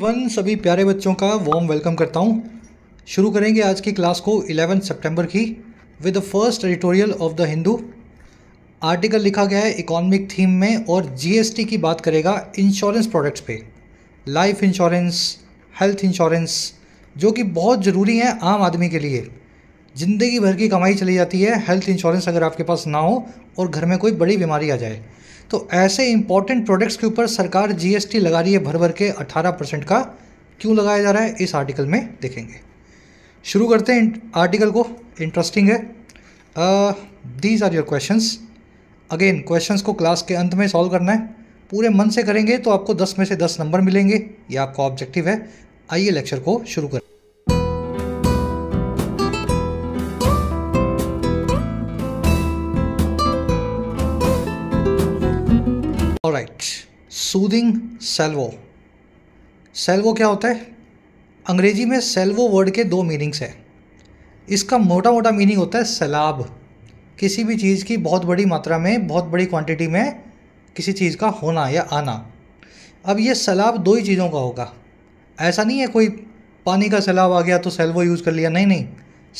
One सभी प्यारे बच्चों का वार्म वेलकम करता हूँ शुरू करेंगे आज की क्लास को 11 सितंबर की with the first editorial of the Hindu article लिखा गया है इकोनॉमिक थीम में और जीएसटी की बात करेगा इंश्योरेंस प्रोडक्ट्स पे लाइफ इंश्योरेंस हेल्थ इंश्योरेंस जो कि बहुत ज़रूरी है आम आदमी के लिए ज़िंदगी भर की कमाई चली जाती है हेल्थ इंश्योरेंस अगर आपके पास ना हो और घर में कोई बड़ी बीमारी आ जाए तो ऐसे इंपॉर्टेंट प्रोडक्ट्स के ऊपर सरकार जीएसटी लगा रही है भर भर के 18 परसेंट का क्यों लगाया जा रहा है इस आर्टिकल में देखेंगे शुरू करते हैं आर्टिकल को इंटरेस्टिंग है these are your question again question को क्लास के अंत में सॉल्व करना है पूरे मन से करेंगे तो आपको 10 में से 10 नंबर मिलेंगे ये आपका ऑब्जेक्टिव है आइए लेक्चर को शुरू करें प्रोडक्ट्स सूदिंग सेल्वो सेल्वो क्या होता है अंग्रेजी में सेल्वो वर्ड के दो मीनिंग्स हैं इसका मोटा मोटा मीनिंग होता है सैलाब किसी भी चीज़ की बहुत बड़ी मात्रा में बहुत बड़ी क्वांटिटी में किसी चीज़ का होना या आना अब ये सैलाब दो ही चीज़ों का होगा ऐसा नहीं है कोई पानी का सैलाब आ गया तो सेल्वो यूज़ कर लिया नहीं नहीं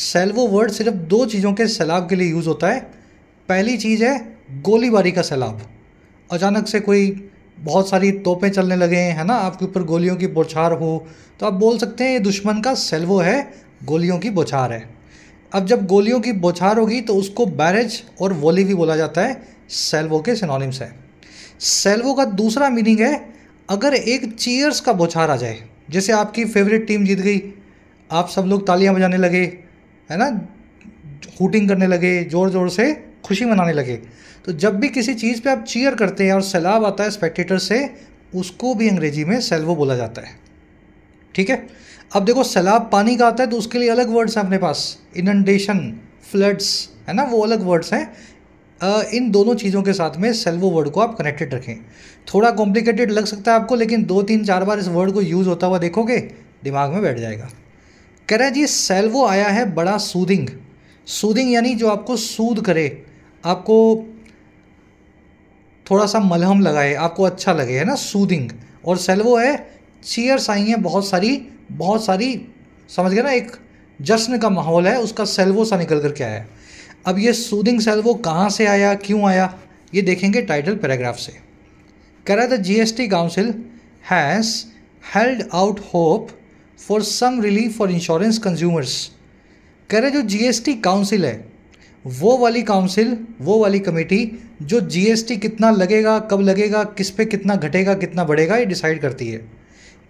सेल्वो वर्ड सिर्फ दो चीज़ों के सैलाब के लिए यूज़ होता है पहली चीज़ है गोलीबारी का सैलाब अचानक से कोई बहुत सारी तोपें चलने लगे हैं ना आपके ऊपर गोलियों की बौछार हो तो आप बोल सकते हैं ये दुश्मन का सेल्वो है गोलियों की बौछार है अब जब गोलियों की बौछार होगी तो उसको बैरेज और वॉली भी बोला जाता है सेल्वो के सिनोनिम्स है सेल्वो का दूसरा मीनिंग है अगर एक चीयर्स का बौछार आ जाए जैसे आपकी फेवरेट टीम जीत गई आप सब लोग तालियां बजाने लगे है ना हुटिंग करने लगे ज़ोर ज़ोर से खुशी मनाने लगे तो जब भी किसी चीज़ पे आप चीयर करते हैं और सैलाब आता है स्पेक्टेटर से उसको भी अंग्रेजी में सेल्वो बोला जाता है ठीक है अब देखो सैलाब पानी का आता है तो उसके लिए अलग वर्ड्स हैं अपने पास इनंडेशन फ्लड्स है ना वो अलग वर्ड्स हैं इन दोनों चीज़ों के साथ में सेल्वो वर्ड को आप कनेक्टेड रखें थोड़ा कॉम्प्लिकेटेड लग सकता है आपको लेकिन दो तीन चार बार इस वर्ड को यूज़ होता हुआ देखोगे दिमाग में बैठ जाएगा कह रहे जी सेल्वो आया है बड़ा सूदिंग सूदिंग यानी जो आपको सूद करे आपको थोड़ा सा मलहम लगाए आपको अच्छा लगे है ना सूदिंग और सेल्वो है चीयर्स आई हैं बहुत सारी बहुत सारी समझ गए ना एक जश्न का माहौल है उसका सेल्वो सा निकल कर के आया अब ये सूदिंग सेल्वो कहाँ से आया क्यों आया ये देखेंगे टाइटल पैराग्राफ से कह रहा था G S T council has held out hope for some relief for insurance consumers कह रहे जो जी एस टी काउंसिल है वो वाली काउंसिल वो वाली कमेटी जो जीएसटी कितना लगेगा कब लगेगा किस पे कितना घटेगा कितना बढ़ेगा ये डिसाइड करती है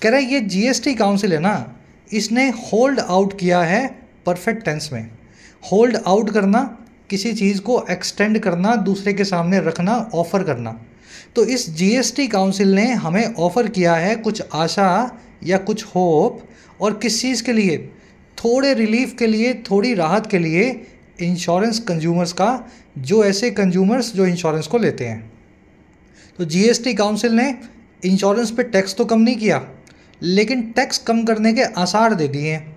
कह रहा है ये जीएसटी काउंसिल है ना इसने होल्ड आउट किया है परफेक्ट टेंस में होल्ड आउट करना किसी चीज़ को एक्सटेंड करना दूसरे के सामने रखना ऑफ़र करना तो इस जीएसटी काउंसिल ने हमें ऑफ़र किया है कुछ आशा या कुछ होप और किस चीज़ के लिए थोड़े रिलीफ के लिए थोड़ी राहत के लिए इंश्योरेंस कंज्यूमर्स का जो ऐसे कंज्यूमर्स जो इंश्योरेंस को लेते हैं तो जीएसटी काउंसिल ने इंश्योरेंस पे टैक्स तो कम नहीं किया लेकिन टैक्स कम करने के आसार दे दिए हैं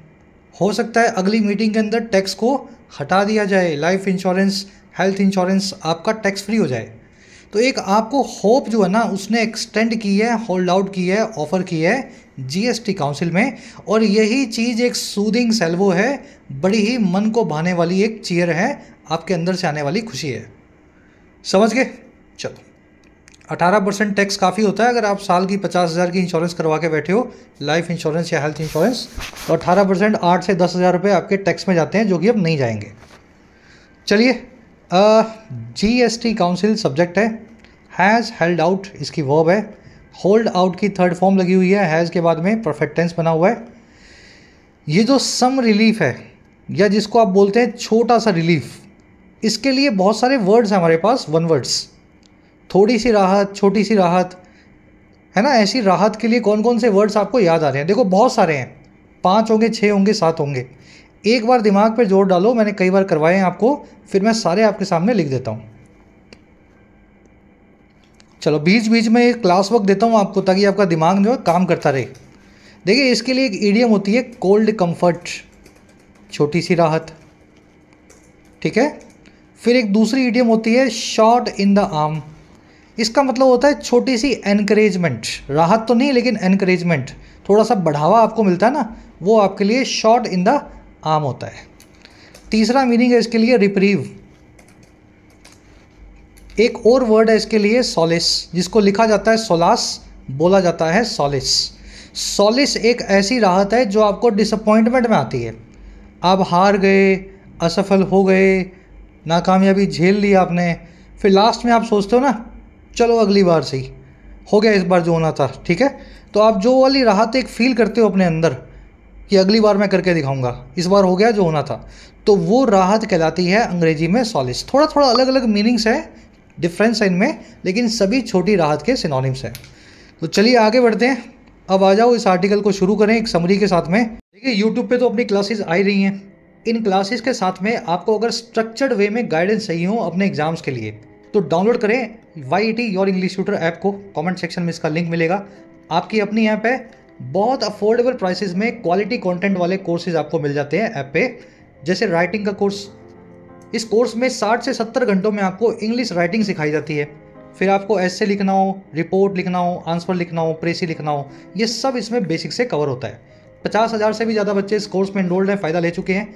हो सकता है अगली मीटिंग के अंदर टैक्स को हटा दिया जाए लाइफ इंश्योरेंस हेल्थ इंश्योरेंस आपका टैक्स फ्री हो जाए तो एक आपको होप जो है ना उसने एक्सटेंड की है होल्ड आउट की है ऑफ़र की है जीएसटी काउंसिल में और यही चीज़ एक सूदिंग सेल्वो है बड़ी ही मन को भाने वाली एक चीयर है आपके अंदर से आने वाली खुशी है समझ गए चलो 18 परसेंट टैक्स काफ़ी होता है अगर आप साल की पचास हज़ार की इंश्योरेंस करवा के बैठे हो लाइफ इंश्योरेंस या हेल्थ इंश्योरेंस तो 18 परसेंट आठ से दस हज़ार रुपये आपके टैक्स में जाते हैं जो कि अब नहीं जाएंगे चलिए G S T council subject है हैज़ हेल्ड आउट इसकी वर्ब है होल्ड आउट की थर्ड फॉर्म लगी हुई है हैज़ के बाद में परफेक्ट टेंस बना हुआ है ये जो सम रिलीफ है या जिसको आप बोलते हैं छोटा सा रिलीफ इसके लिए बहुत सारे वर्ड्स हैं हमारे पास वन वर्ड्स थोड़ी सी राहत छोटी सी राहत है ना ऐसी राहत के लिए कौन कौन से वर्ड्स आपको याद आ रहे हैं देखो बहुत सारे हैं पाँच होंगे छः होंगे सात होंगे एक बार दिमाग पर जोर डालो मैंने कई बार करवाए हैं आपको फिर मैं सारे आपके सामने लिख देता हूँ चलो बीच बीच में एक क्लास वर्क देता हूँ आपको ताकि आपका दिमाग जो है काम करता रहे देखिए इसके लिए एक ईडियम होती है कोल्ड कम्फर्ट छोटी सी राहत ठीक है फिर एक दूसरी ईडियम होती है शॉर्ट इन द आर्म इसका मतलब होता है छोटी सी एनकरेजमेंट राहत तो नहीं लेकिन एनकरेजमेंट थोड़ा सा बढ़ावा आपको मिलता है ना वो आपके लिए शॉर्ट इन द आर्म होता है तीसरा मीनिंग है इसके लिए रिप्रीव एक और वर्ड है इसके लिए सॉलिस जिसको लिखा जाता है सोलास बोला जाता है सॉलिस सॉलिस एक ऐसी राहत है जो आपको डिसअपॉइंटमेंट में आती है आप हार गए असफल हो गए नाकामयाबी झेल ली आपने फिर लास्ट में आप सोचते हो ना चलो अगली बार सही हो गया इस बार जो होना था ठीक है तो आप जो वाली राहत एक फील करते हो अपने अंदर कि अगली बार मैं करके दिखाऊंगा इस बार हो गया जो होना था तो वो राहत कहलाती है अंग्रेजी में सॉलिस थोड़ा थोड़ा अलग अलग मीनिंग्स है डिफरेंस है इनमें लेकिन सभी छोटी राहत के सिनोनिम्स हैं तो चलिए आगे बढ़ते हैं अब आ जाओ इस आर्टिकल को शुरू करें एक समरी के साथ में देखिए यूट्यूब पे तो अपनी क्लासेस आ ही रही हैं इन क्लासेस के साथ में आपको अगर स्ट्रक्चर्ड वे में गाइडेंस चाहिए हो अपने एग्जाम्स के लिए तो डाउनलोड करें Y T your English tutor app को कमेंट सेक्शन में इसका लिंक मिलेगा आपकी अपनी ऐप है बहुत अफोर्डेबल प्राइसेस में क्वालिटी कंटेंट वाले कोर्सेज आपको मिल जाते हैं ऐप पे जैसे राइटिंग का कोर्स इस कोर्स में 60 से 70 घंटों में आपको इंग्लिश राइटिंग सिखाई जाती है फिर आपको ऐसे लिखना हो रिपोर्ट लिखना हो आंसर लिखना हो प्रेसी लिखना हो ये सब इसमें बेसिक से कवर होता है पचास हज़ार से भी ज़्यादा बच्चे इस कोर्स में इनरोल्ड हैं फ़ायदा ले चुके हैं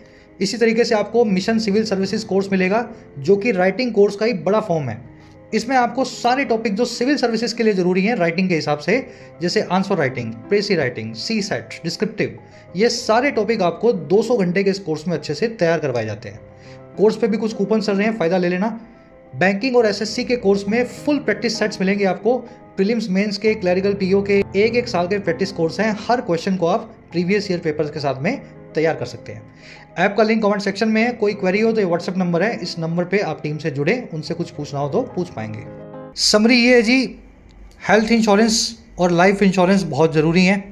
इसी तरीके से आपको मिशन सिविल सर्विसेज कोर्स मिलेगा जो कि राइटिंग कोर्स का ही बड़ा फॉर्म है इसमें आपको सारे टॉपिक जो सिविल सर्विसेज के लिए ज़रूरी हैं राइटिंग के हिसाब से जैसे answer writing precis writing C set descriptive ये सारे टॉपिक आपको 200 घंटे के इस कोर्स में अच्छे से तैयार करवाए जाते हैं कोर्स पे भी कुछ कूपन चल रहे हैं फ़ायदा ले लेना बैंकिंग और एसएससी के कोर्स में फुल प्रैक्टिस सेट्स मिलेंगे आपको प्रीलिम्स मेंस के क्लैरिकल पीओ के एक एक साल के प्रैक्टिस कोर्स हैं हर क्वेश्चन को आप प्रीवियस ईयर पेपर्स के साथ में तैयार कर सकते हैं ऐप का लिंक कमेंट सेक्शन में है कोई क्वेरी हो तो ये व्हाट्सअप नंबर है इस नंबर पर आप टीम से जुड़े उनसे कुछ पूछना हो तो पूछ पाएंगे समरी ये है जी हेल्थ इंश्योरेंस और लाइफ इंश्योरेंस बहुत ज़रूरी है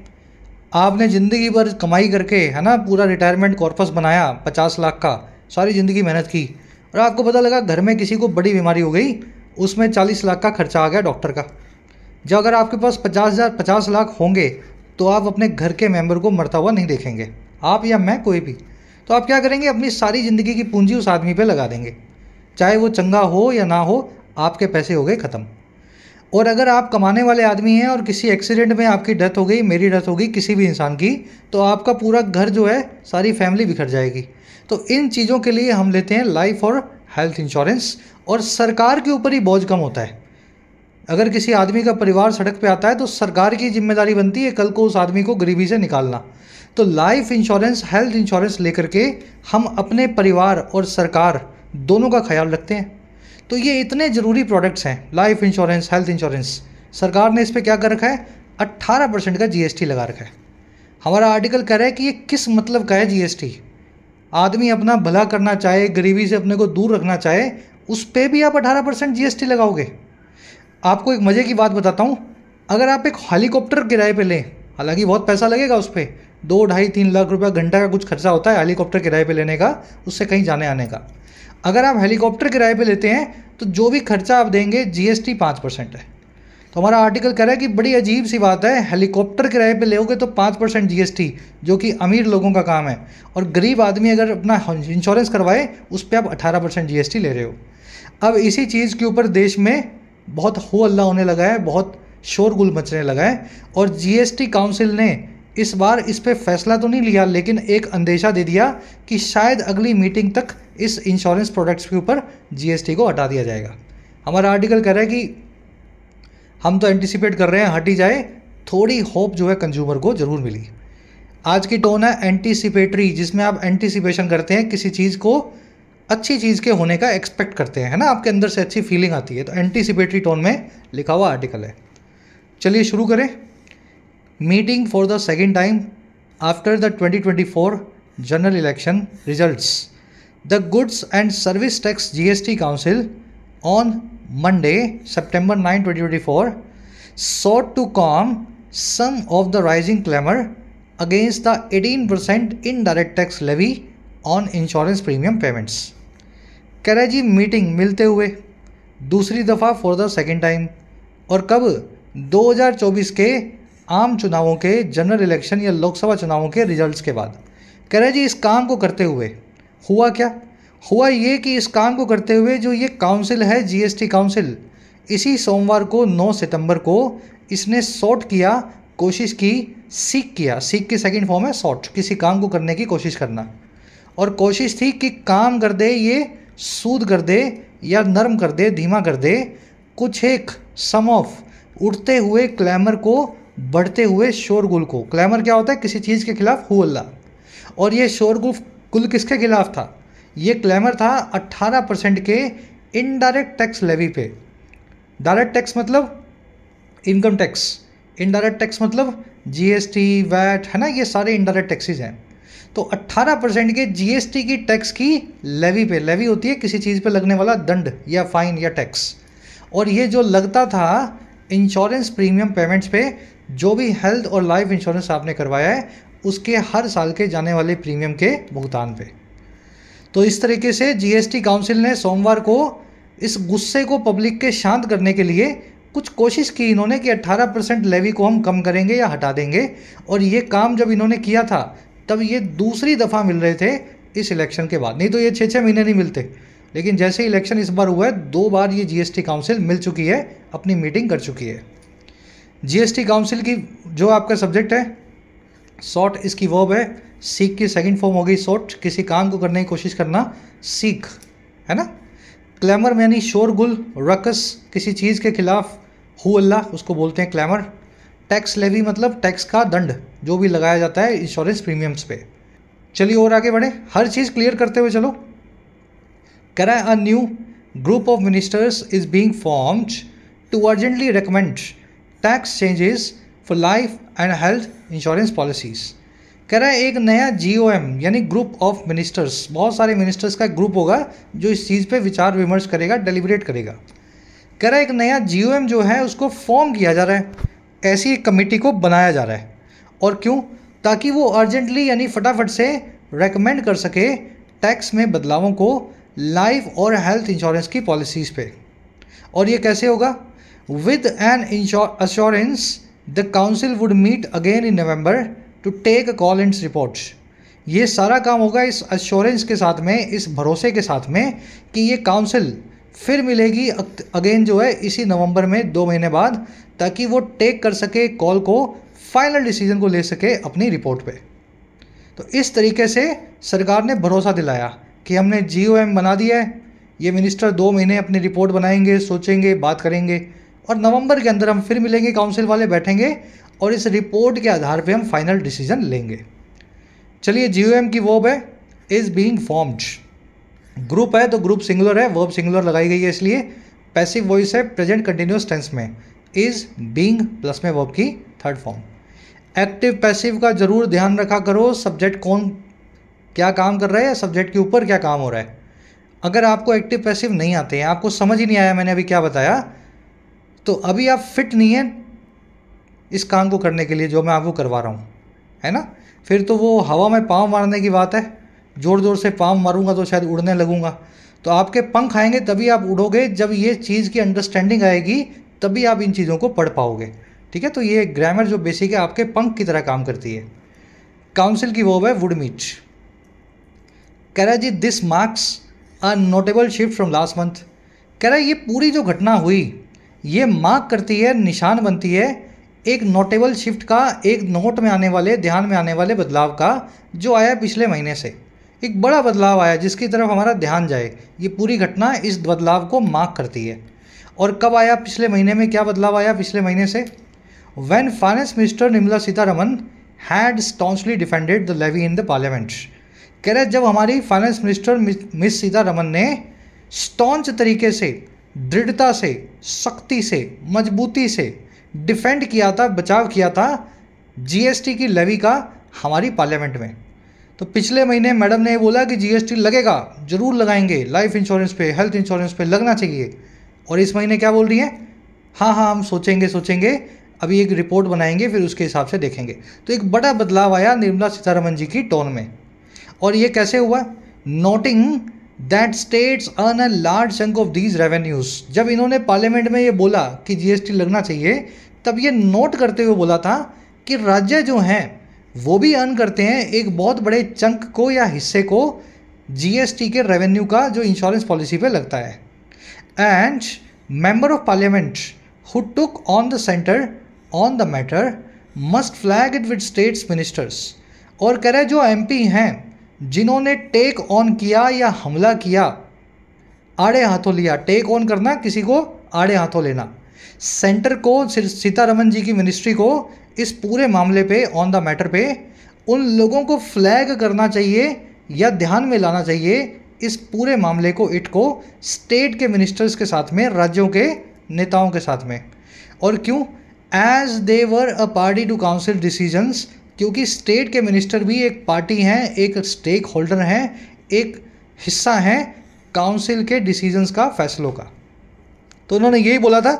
आपने ज़िंदगी भर कमाई करके है ना पूरा रिटायरमेंट कॉर्पस बनाया पचास लाख का सारी ज़िंदगी मेहनत की और आपको पता लगा घर में किसी को बड़ी बीमारी हो गई उसमें चालीस लाख का खर्चा आ गया डॉक्टर का जब अगर आपके पास पचास हज़ार पचास लाख होंगे तो आप अपने घर के मेंबर को मरता हुआ नहीं देखेंगे आप या मैं कोई भी तो आप क्या करेंगे अपनी सारी ज़िंदगी की पूंजी उस आदमी पे लगा देंगे चाहे वो चंगा हो या ना हो आपके पैसे हो गए ख़त्म और अगर आप कमाने वाले आदमी हैं और किसी एक्सीडेंट में आपकी डेथ हो गई मेरी डेथ हो गई किसी भी इंसान की तो आपका पूरा घर जो है सारी फैमिली बिखर जाएगी तो इन चीज़ों के लिए हम लेते हैं लाइफ और हेल्थ इंश्योरेंस और सरकार के ऊपर ही बोझ कम होता है अगर किसी आदमी का परिवार सड़क पे आता है तो सरकार की जिम्मेदारी बनती है कल को उस आदमी को गरीबी से निकालना तो लाइफ इंश्योरेंस हेल्थ इंश्योरेंस लेकर के हम अपने परिवार और सरकार दोनों का ख्याल रखते हैं तो ये इतने ज़रूरी प्रोडक्ट्स हैं लाइफ इंश्योरेंस हेल्थ इंश्योरेंस सरकार ने इस पर क्या कर रखा है अट्ठारह परसेंट का जी लगा रखा है हमारा आर्टिकल कह रहा है कि ये किस मतलब का है जी आदमी अपना भला करना चाहे गरीबी से अपने को दूर रखना चाहे उस पर भी आप अठारह परसेंट जी लगाओगे आपको एक मज़े की बात बताता हूँ अगर आप एक हेलीकॉप्टर किराए पे लें हालांकि बहुत पैसा लगेगा उस पर दो ढाई तीन लाख रुपया घंटा का कुछ खर्चा होता है हेलीकॉप्टर किराए पे लेने का उससे कहीं जाने आने का अगर आप हेलीकॉप्टर किराए पे लेते हैं तो जो भी खर्चा आप देंगे जीएसटी पाँच परसेंट है तो हमारा आर्टिकल कह रहा है कि बड़ी अजीब सी बात है हेलीकॉप्टर किराए पे लोगे तो पाँच परसेंट जी जो कि अमीर लोगों का काम है और गरीब आदमी अगर अपना इंश्योरेंस करवाए उस पर आप अठारह परसेंट जी ले रहे हो अब इसी चीज़ के ऊपर देश में बहुत हो अल्लाह होने लगा है बहुत शोरगुल मचने लगा है और जीएसटी काउंसिल ने इस बार इस पर फैसला तो नहीं लिया लेकिन एक अंदेशा दे दिया कि शायद अगली मीटिंग तक इस इंश्योरेंस प्रोडक्ट्स के ऊपर जीएसटी को हटा दिया जाएगा हमारा आर्टिकल कह रहा है कि हम तो एंटिसिपेट कर रहे हैं हटी जाए थोड़ी होप जो है कंज्यूमर को ज़रूर मिली आज की टोन है एंटिसिपेटरी जिसमें आप एंटिसिपेशन करते हैं किसी चीज़ को अच्छी चीज़ के होने का एक्सपेक्ट करते हैं है ना आपके अंदर से अच्छी फीलिंग आती है तो एंटिसिपेटरी टोन में लिखा हुआ आर्टिकल है चलिए शुरू करें meeting for the second time after the 2024 general election results the goods and service tax GST council on nine twenty 9, 2024, sought to calm some rising clamour against the eighteen percent 18% direct tax levy on insurance premium payments कह रहे जी meeting मिलते हुए दूसरी दफ़ा for the second time और कब 2024 के आम चुनावों के जनरल इलेक्शन या लोकसभा चुनावों के रिजल्ट्स के बाद कह रहे जी इस काम को करते हुए हुआ क्या हुआ ये कि इस काम को करते हुए जो ये काउंसिल है जीएसटी काउंसिल इसी सोमवार को 9 सितंबर को इसने सॉर्ट किया कोशिश की सीख किया सीख के सेकंड फॉर्म है सॉर्ट किसी काम को करने की कोशिश करना और कोशिश थी कि काम कर दे ये सूद कर दे या नरम कर दे धीमा कर दे कुछ एक सम ऑफ उठते हुए क्लैमर को बढ़ते हुए शोरगुल को क्लैमर क्या होता है किसी चीज़ के खिलाफ हुल्ला और ये शोरगुल किसके खिलाफ था ये क्लैमर था 18 परसेंट के इनडायरेक्ट टैक्स लेवी पे डायरेक्ट टैक्स मतलब इनकम टैक्स इनडायरेक्ट टैक्स मतलब जीएसटी वैट है ना ये सारे इनडायरेक्ट टैक्सेज हैं तो 18 परसेंट के जीएसटी की टैक्स की लेवी पे लेवी होती है किसी चीज़ पे लगने वाला दंड या फाइन या टैक्स और ये जो लगता था इंश्योरेंस प्रीमियम पेमेंट्स पे जो भी हेल्थ और लाइफ इंश्योरेंस आपने करवाया है उसके हर साल के जाने वाले प्रीमियम के भुगतान पे तो इस तरीके से जीएसटी काउंसिल ने सोमवार को इस गुस्से को पब्लिक के शांत करने के लिए कुछ कोशिश की इन्होंने कि 18 परसेंट लेवी को हम कम करेंगे या हटा देंगे और ये काम जब इन्होंने किया था तब ये दूसरी दफ़ा मिल रहे थे इस इलेक्शन के बाद नहीं तो ये छः छः महीने नहीं मिलते लेकिन जैसे इलेक्शन इस बार हुआ है दो बार ये जीएसटी काउंसिल मिल चुकी है अपनी मीटिंग कर चुकी है जीएसटी काउंसिल की जो आपका सब्जेक्ट है शॉर्ट इसकी वर्ब है सीख की सेकंड फॉर्म हो गई सोट किसी काम को करने की कोशिश करना सीख है ना क्लैमर यानी शोरगुल रकस किसी चीज़ के खिलाफ हु अल्लाह उसको बोलते हैं क्लैमर टैक्स लेवी मतलब टैक्स का दंड जो भी लगाया जाता है इंश्योरेंस प्रीमियम्स पे चलिए और आगे बढ़े हर चीज़ क्लियर करते हुए चलो करा a new group of ministers is being formed to urgently recommend tax changes for life and health insurance policies कह रहा है एक नया जी यानी ग्रुप ऑफ मिनिस्टर्स बहुत सारे मिनिस्टर्स का एक ग्रुप होगा जो इस चीज़ पे विचार विमर्श करेगा डेलीबरेट करेगा कह रहा है एक नया जी जो है उसको फॉर्म किया जा रहा है ऐसी एक कमेटी को बनाया जा रहा है और क्यों ताकि वो अर्जेंटली यानी फटाफट से रेकमेंड कर सके टैक्स में बदलावों को लाइफ और हेल्थ इंश्योरेंस की पॉलिसीज़ पे और ये कैसे होगा with an assurance the council would meet again in November to take call and reports ये सारा काम होगा इस अश्योरेंस के साथ में इस भरोसे के साथ में कि ये काउंसिल फिर मिलेगी अगेन जो है इसी नवंबर में दो महीने बाद ताकि वो टेक कर सके कॉल को फाइनल डिसीजन को ले सके अपनी रिपोर्ट पे तो इस तरीके से सरकार ने भरोसा दिलाया कि हमने जी बना दिया है ये मिनिस्टर दो महीने अपनी रिपोर्ट बनाएंगे सोचेंगे बात करेंगे और नवंबर के अंदर हम फिर मिलेंगे काउंसिल वाले बैठेंगे और इस रिपोर्ट के आधार पे हम फाइनल डिसीजन लेंगे चलिए जी की वर्ब है इज़ बीइंग फॉर्म्ड ग्रुप है तो ग्रुप सिंगुलर है वर्ब सिंगुलर लगाई गई है इसलिए पैसिव वॉइस है प्रेजेंट कंटिन्यूस टेंस में इज़ बींग प्लस में वर्ब की थर्ड फॉर्म एक्टिव पैसिव का ज़रूर ध्यान रखा करो सब्जेक्ट कौन क्या काम कर रहा है या सब्जेक्ट के ऊपर क्या काम हो रहा है अगर आपको एक्टिव पैसिव नहीं आते हैं आपको समझ ही नहीं आया मैंने अभी क्या बताया तो अभी आप फिट नहीं हैं इस काम को करने के लिए जो मैं आपको करवा रहा हूँ है ना फिर तो वो हवा में पाँव मारने की बात है ज़ोर ज़ोर से पाँव मारूंगा तो शायद उड़ने लगूंगा तो आपके पंख आएंगे तभी आप उड़ोगे जब ये चीज़ की अंडरस्टैंडिंग आएगी तभी आप इन चीज़ों को पढ़ पाओगे ठीक है तो ये ग्रामर जो बेसिक है आपके पंख की तरह काम करती है काउंसिल की वो है वुड मीट कह रहा जी this marks a notable shift from last month कह रहा ये पूरी जो घटना हुई ये मार्क करती है निशान बनती है एक नोटेबल शिफ्ट का एक नोट में आने वाले ध्यान में आने वाले बदलाव का जो आया पिछले महीने से एक बड़ा बदलाव आया जिसकी तरफ हमारा ध्यान जाए ये पूरी घटना इस बदलाव को मार्क करती है और कब आया पिछले महीने में क्या बदलाव आया पिछले महीने से when finance minister Nirmala Sitharaman had stoutly defended the levy in the parliament कह रहे जब हमारी फाइनेंस मिनिस्टर मिस सीतारमन ने स्टॉन्च तरीके से दृढ़ता से सख्ती से मजबूती से डिफेंड किया था बचाव किया था जीएसटी की लेवी का हमारी पार्लियामेंट में तो पिछले महीने मैडम ने बोला कि जीएसटी लगेगा जरूर लगाएंगे लाइफ इंश्योरेंस पे हेल्थ इंश्योरेंस पे लगना चाहिए और इस महीने क्या बोल रही है हाँ हाँ हम सोचेंगे सोचेंगे अभी एक रिपोर्ट बनाएंगे फिर उसके हिसाब से देखेंगे तो एक बड़ा बदलाव आया निर्मला सीतारमन जी की टोन में और ये कैसे हुआ noting that states earn a large chunk of these revenues जब इन्होंने पार्लियामेंट में ये बोला कि जीएसटी लगना चाहिए तब ये नोट करते हुए बोला था कि राज्य जो हैं वो भी अर्न करते हैं एक बहुत बड़े चंक को या हिस्से को जीएसटी के रेवेन्यू का जो इंश्योरेंस पॉलिसी पे लगता है and member of parliament who took on the centre on the matter must flag it with states ministers और कह रहे जो एम हैं जिन्होंने टेक ऑन किया या हमला किया आड़े हाथों लिया टेक ऑन करना किसी को आड़े हाथों लेना सेंटर को सीतारमन जी की मिनिस्ट्री को इस पूरे मामले पे ऑन द मैटर पे उन लोगों को फ्लैग करना चाहिए या ध्यान में लाना चाहिए इस पूरे मामले को इट को स्टेट के मिनिस्टर्स के साथ में राज्यों के नेताओं के साथ में और क्यों as they were a party to council decisions क्योंकि स्टेट के मिनिस्टर भी एक पार्टी हैं एक स्टेक होल्डर हैं एक हिस्सा हैं काउंसिल के डिसीजंस का फैसलों का तो उन्होंने यही बोला था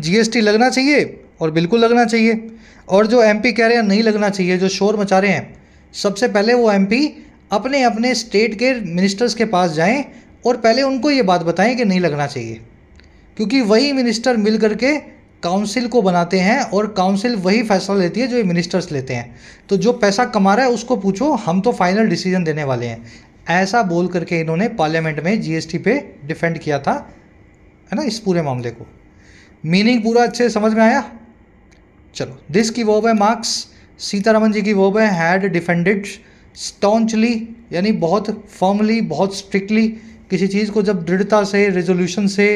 जीएसटी लगना चाहिए और बिल्कुल लगना चाहिए और जो एमपी कह रहे हैं नहीं लगना चाहिए जो शोर मचा रहे हैं सबसे पहले वो एमपी अपने अपने स्टेट के मिनिस्टर्स के पास जाएं और पहले उनको ये बात बताएं कि नहीं लगना चाहिए क्योंकि वही मिनिस्टर मिल करके काउंसिल को बनाते हैं और काउंसिल वही फैसला लेती है जो मिनिस्टर्स लेते हैं तो जो पैसा कमा रहा है उसको पूछो हम तो फाइनल डिसीजन देने वाले हैं ऐसा बोल करके इन्होंने पार्लियामेंट में जीएसटी पे डिफेंड किया था है ना इस पूरे मामले को मीनिंग पूरा अच्छे समझ में आया चलो दिस की वो है मार्क्स सीतारामन जी की वो है हैड डिफेंडेड स्टॉन्चली यानी बहुत फर्मली बहुत स्ट्रिक्टली किसी चीज़ को जब दृढ़ता से रेजोल्यूशन से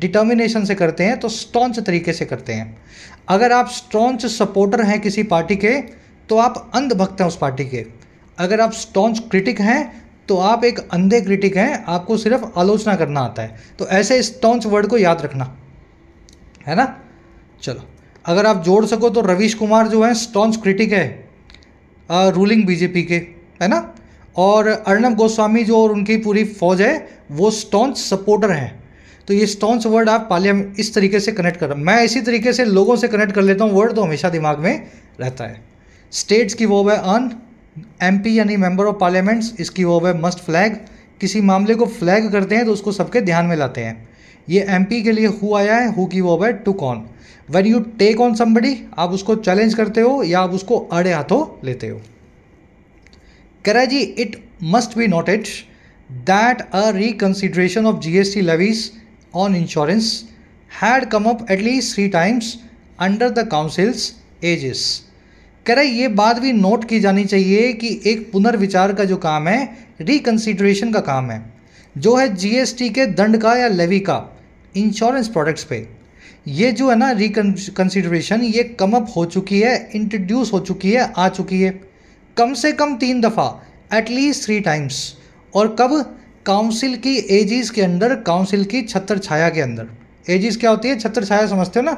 डिटर्मिनेशन से करते हैं तो स्टॉन्च तरीके से करते हैं अगर आप स्टॉन्च सपोर्टर हैं किसी पार्टी के तो आप अंधभक्त हैं उस पार्टी के अगर आप स्टॉन्च क्रिटिक हैं तो आप एक अंधे क्रिटिक हैं आपको सिर्फ आलोचना करना आता है तो ऐसे स्टॉन्च वर्ड को याद रखना है ना चलो अगर आप जोड़ सको तो रवीश कुमार जो है स्टॉन्च क्रिटिक है आ, रूलिंग बीजेपी के है ना और अर्णब गोस्वामी जो और उनकी पूरी फौज है वो स्टॉन्च सपोर्टर हैं तो ये स्टॉन्च वर्ड आप पार्लियामेंट इस तरीके से कनेक्ट कर मैं इसी तरीके से लोगों से कनेक्ट कर लेता हूँ वर्ड तो हमेशा दिमाग में रहता है स्टेट्स की वो है अन एम यानी मेम्बर ऑफ पार्लियामेंट्स इसकी वो है मस्ट फ्लैग किसी मामले को फ्लैग करते हैं तो उसको सबके ध्यान में लाते हैं ये एम के लिए हु आया है हु की वो है टू कॉन when you take on somebody आप उसको चैलेंज करते हो या आप उसको अड़े हाथों लेते हो Karaji, it must be noted that a reconsideration of GST levies on insurance had come up at least three times under the council's aegis. करे ये बात भी नोट की जानी चाहिए कि एक पुनर्विचार का जो काम है रिकन्सिडरेशन का काम है जो है जीएसटी के दंड का या लेवी का इंश्योरेंस प्रोडक्ट्स पे ये जो है ना रिकन्सिडरेशन ये कम अप हो चुकी है इंट्रोड्यूस हो चुकी है आ चुकी है कम से कम तीन दफ़ा एटलीस्ट थ्री टाइम्स और कब काउंसिल की एजिस के अंदर काउंसिल की छत्र छाया के अंदर एजिस क्या होती है छत्र छाया समझते हो ना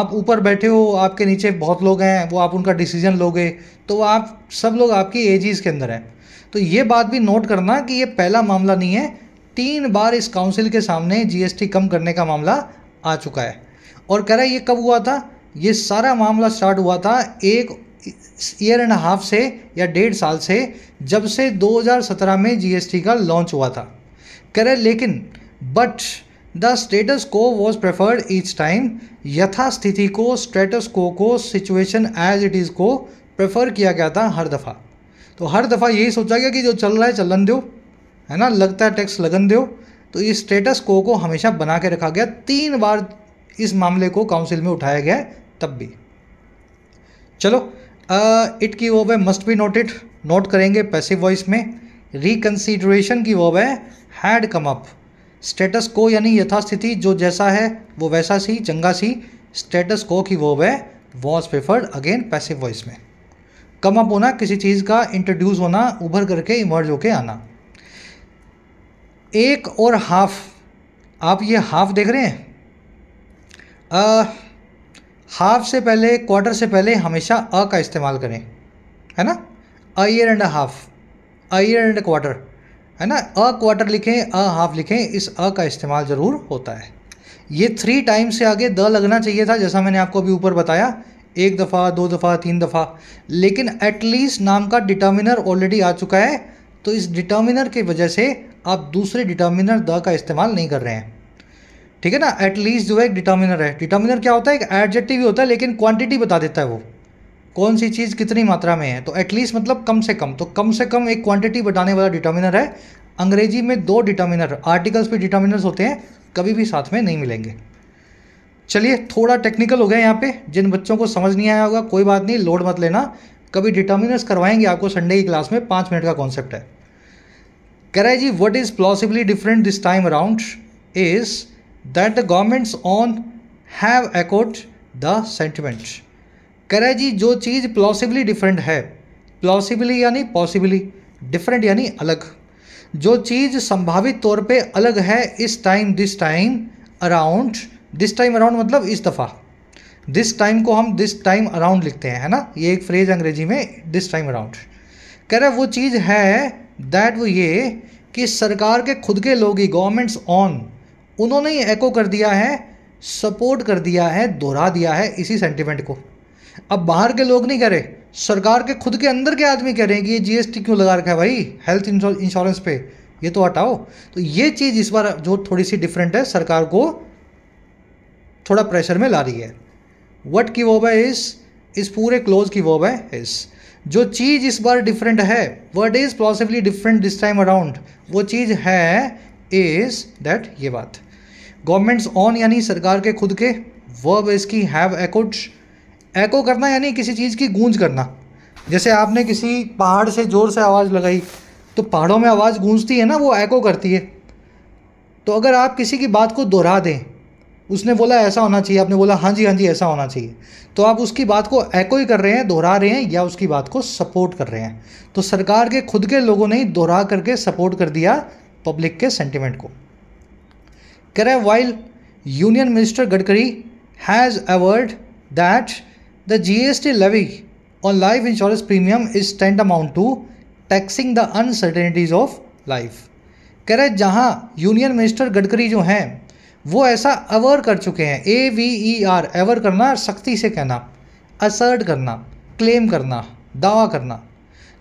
आप ऊपर बैठे हो आपके नीचे बहुत लोग हैं वो आप उनका डिसीजन लोगे तो आप सब लोग आपकी एजिस के अंदर हैं तो ये बात भी नोट करना कि ये पहला मामला नहीं है तीन बार इस काउंसिल के सामने जीएसटी कम करने का मामला आ चुका है और कह रहा है ये कब हुआ था ये सारा मामला स्टार्ट हुआ था एक ईयर एंड हाफ से या डेढ़ साल से जब से 2017 में जीएसटी का लॉन्च हुआ था करे लेकिन but the status quo was preferred each time यथास्थिति को स्टेटस को को सिचुएशन एज इट इज़ को प्रेफर किया गया था हर दफ़ा तो हर दफ़ा यही सोचा गया कि जो चल रहा है चलन दो है ना लगता है टैक्स लगन दो तो इस स्टेटस को को हमेशा बना के रखा गया तीन बार इस मामले को काउंसिल में उठाया गया तब भी चलो इट की वो है मस्ट बी नोटेड नोट करेंगे पैसिव वॉइस में रिकन्सिडरेशन की वो है हैड कम अप स्टेटस को यानी यथास्थिति जो जैसा है वो वैसा सी चंगा सी स्टेटस को की वर्ब है was preferred again passive voice में कम अप होना किसी चीज़ का इंट्रोड्यूस होना उभर करके इमर्ज होके आना एक और हाफ आप ये हाफ देख रहे हैं हाफ से पहले क्वार्टर से पहले हमेशा अ का इस्तेमाल करें है ना a year and a half a year and a quarter है ना अ क्वार्टर लिखें अ हाफ लिखें इस अ का इस्तेमाल ज़रूर होता है ये थ्री टाइम से आगे द लगना चाहिए था जैसा मैंने आपको अभी ऊपर बताया एक दफ़ा दो दफ़ा तीन दफ़ा लेकिन एटलीस्ट नाम का डिटर्मिनर ऑलरेडी आ चुका है तो इस डिटर्मिनर की वजह से आप दूसरे डिटर्मिनर द का इस्तेमाल नहीं कर रहे हैं ठीक है ना एटलीस्ट जो है एक डिटर्मिनर है डिटर्मिनर क्या होता है एक एडजेक्टिव ही होता है लेकिन क्वांटिटी बता देता है वो कौन सी चीज़ कितनी मात्रा में है तो एटलीस्ट मतलब कम से कम तो कम से कम एक क्वांटिटी बताने वाला डिटर्मिनर है अंग्रेजी में दो डिटर्मिनर आर्टिकल्स भी डिटर्मिनर्स होते हैं कभी भी साथ में नहीं मिलेंगे चलिए थोड़ा टेक्निकल हो गया यहाँ पे जिन बच्चों को समझ नहीं आया होगा कोई बात नहीं लोड मत लेना कभी डिटर्मिनर्स करवाएंगे आपको संडे की क्लास में पाँच मिनट का कॉन्सेप्ट है कह रहे जी what is plausibly different this time around is that the governments on have echoed the sentiment कह रहे जी जो चीज़ प्लॉसिबली डिफरेंट है प्लॉसिबली यानी पॉसिबली डिफरेंट यानी अलग जो चीज़ संभावित तौर पे अलग है इस time this time around this time around मतलब इस दफ़ा दिस टाइम को हम दिस टाइम अराउंड लिखते हैं है ना ये एक फ्रेज अंग्रेजी में दिस टाइम अराउंड कह रहे वो चीज़ है दैट वो ये कि सरकार के खुद के लोग ही गवर्नमेंट्स ऑन उन्होंने ही एको कर दिया है सपोर्ट कर दिया है दोहरा दिया है इसी सेंटिमेंट को अब बाहर के लोग नहीं कह रहे सरकार के खुद के अंदर के आदमी कह रहे हैं कि ये जीएसटी क्यों लगा रखा है भाई हेल्थ इंश्योरेंस पे ये तो हटाओ तो ये चीज़ इस बार जो थोड़ी सी डिफरेंट है सरकार को थोड़ा प्रेशर में ला रही है वट की वो है इस इस पूरे क्लोज की वो है इस जो चीज़ इस बार डिफरेंट है what is possibly different this time around वो चीज़ है इज दैट ये बात गवर्नमेंट्स ऑन यानी सरकार के खुद के वर्ब इसकी हैव एकोड एको करना यानी किसी चीज़ की गूंज करना जैसे आपने किसी पहाड़ से ज़ोर से आवाज़ लगाई तो पहाड़ों में आवाज़ गूंजती है ना वो एको करती है तो अगर आप किसी की बात को दोहरा दें उसने बोला ऐसा होना चाहिए आपने बोला हाँ जी हाँ जी ऐसा होना चाहिए तो आप उसकी बात को एको ही कर रहे हैं दोहरा रहे हैं या उसकी बात को सपोर्ट कर रहे हैं तो सरकार के खुद के लोगों ने ही दोहरा करके सपोर्ट कर दिया पब्लिक के सेंटिमेंट को कह रहे while union minister Gadkari has averred that the G S T levy on life insurance premium is tantamount to taxing the uncertainties of life कह रहे जहाँ यूनियन मिनिस्टर गडकरी जो हैं वो ऐसा अवर कर चुके हैं A V E R aver करना सख्ती से कहना असर्ट करना क्लेम करना दावा करना